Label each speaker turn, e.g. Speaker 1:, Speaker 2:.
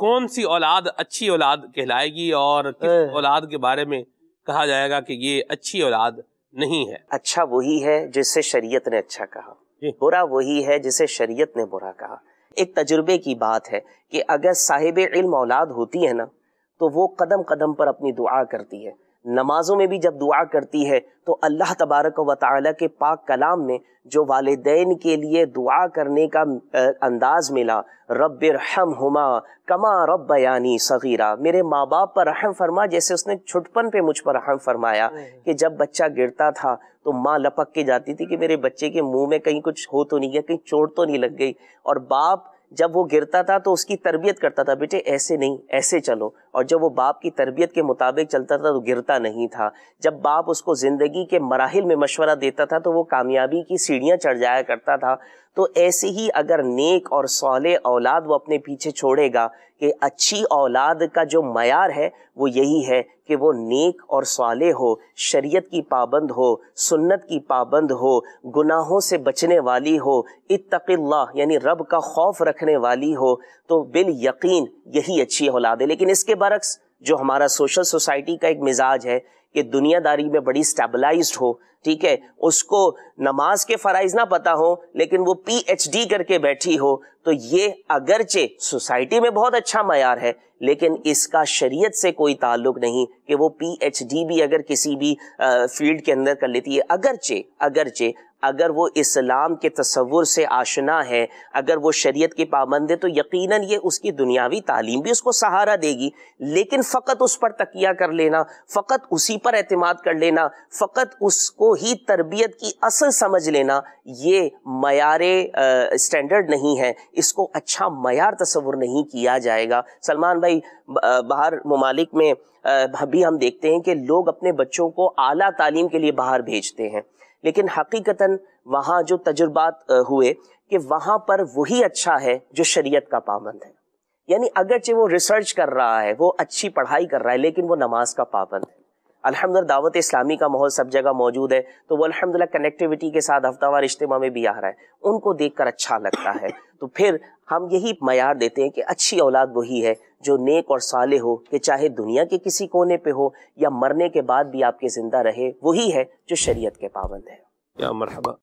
Speaker 1: कौन सी औलाद अच्छी औलाद कहलाएगी और किस हाँ। औलाद के बारे में कहा जाएगा कि ये अच्छी औलाद नहीं है अच्छा वही है जिसे शरीयत ने अच्छा कहा बुरा वही है जिसे शरीयत ने बुरा कहा एक तजुर्बे की बात है कि अगर साहिब इल्म औलाद होती है ना तो वो कदम कदम पर अपनी दुआ करती है नमाजों में भी जब दुआ करती है तो अल्लाह तबारक व ताली के पाक कलाम में जो वालदेन के लिए दुआ करने का अंदाज़ मिला रब रहम हुमा कमा रब बयानी सगीरा मेरे माँ बाप पर रहम फरमा जैसे उसने छुटपन पे मुझ पर रहम फरमाया हम्म। कि जब बच्चा गिरता था तो माँ लपक के जाती थी कि मेरे बच्चे के मुंह में कहीं कुछ हो तो नहीं गया कहीं चोट तो नहीं लग गई और बाप जब वो गिरता था तो उसकी तरबियत करता था बेटे ऐसे नहीं ऐसे चलो और जब वो बाप की तरबियत के मुताबिक चलता था तो गिरता नहीं था जब बाप उसको ज़िंदगी के मराहल में मशवरा देता था तो वो कामयाबी की सीढ़ियाँ चढ़ जाया करता था तो ऐसे ही अगर नेक और सौले औलाद वो अपने पीछे छोड़ेगा कि अच्छी औलाद का जो मैार है वो यही है कि वो नेक और सौले हो शरीयत की पाबंद हो सुन्नत की पाबंद हो गुनाहों से बचने वाली हो इत्तकिल्ला यानी रब का खौफ रखने वाली हो तो बिल यकीन यही अच्छी औलाद है लेकिन इसके बरक्स जो हमारा सोशल सोसाइटी का एक मिजाज है कि दुनियादारी में बड़ी स्टेबलाइज्ड हो ठीक है उसको नमाज के फ़राइज ना पता हो लेकिन वो पीएचडी करके बैठी हो तो ये अगरचे सोसाइटी में बहुत अच्छा मैार है लेकिन इसका शरीयत से कोई ताल्लुक नहीं कि वो पीएचडी भी अगर किसी भी फील्ड के अंदर कर लेती है अगरचे अगरचे अगर वो इस्लाम के तस्वुर से आशना है अगर वो शरीयत की पाबंद है तो यकीनन ये उसकी दुनियावी तालीम भी उसको सहारा देगी लेकिन फ़कत उस पर तकिया कर लेना फ़कत उसी पर अतमाद कर लेना फ़कत उसको ही तरबियत की असल समझ लेना ये मैार स्टैंडर्ड नहीं है इसको अच्छा मैार तस्वुर नहीं किया जाएगा सलमान भाई बाहर ममालिक में भी हम देखते हैं कि लोग अपने बच्चों को आला तालीम के लिए बाहर भेजते हैं लेकिन हकीकता वहाँ जो तजुर्बात हुए कि वहाँ पर वही अच्छा है जो शरीयत का पाबंद है यानी अगरचे वो रिसर्च कर रहा है वो अच्छी पढ़ाई कर रहा है लेकिन वो नमाज का पाबंद है अलहमद दावत इस्लामी का माहौल सब जगह मौजूद है तो वो अलहमदिल्ला कनेक्टिविटी के साथ हफ्तावार इज्तम में भी आ रहा है उनको देख कर अच्छा लगता है तो फिर हम यही मैार देते हैं कि अच्छी औलाद वही है जो नेक और साले हो कि चाहे दुनिया के किसी कोने पे हो या मरने के बाद भी आपके ज़िंदा रहे वही है जो शरीय के पाबंद है या मरहबा